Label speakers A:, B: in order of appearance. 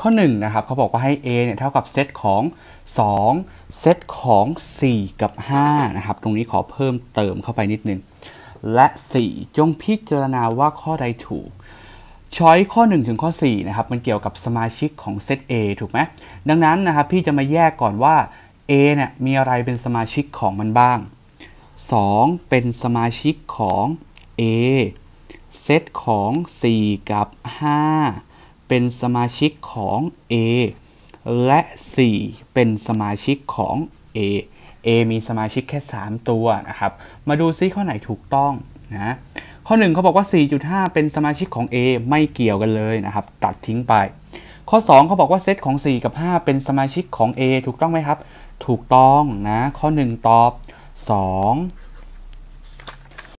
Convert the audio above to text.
A: ข้อ1นะครับเขาบอกว่าให้ a เนี่ยเท่ากับเซตของ 2 เซตของ 4 กับ 5 นะครับ ตรงนี้ขอเพิ่มเติมเข้าไปนิดนึงและ 4 จงพิจารณาว่าข้อใดถูก ช้อยข้อ 1 ถึงข้อ4นะครับมันเกี่ยวกับสมาชิกของเซต A ถูกไหมดังนั้นนะครับพี่จะมาแยกก่อนว่า A เนี่ยมีอะไรเป็นสมาชิกของมันบ้าง 2 เป็นสมาชิกของ A เซตของ 4 กับ 5เป็นสมาชิกของ A และ 4 เป็นสมาชิกของ A A มีสมาชิกแค่ 3 ตัวนะครับ มาดูซิข้อไหนถูกต้องนะข้อ1เขาบอกว่า 4.5 เป็นสมาชิกของ A ไม่เกี่ยวกันเลยนะครับตัดทิ้งไป ข้อ2เขาบอกว่าเซตของ 4 กับ 5 เป็นสมาชิกของ A ถูกต้องไหมครับถูกต้องนะข้อ1ตอบ2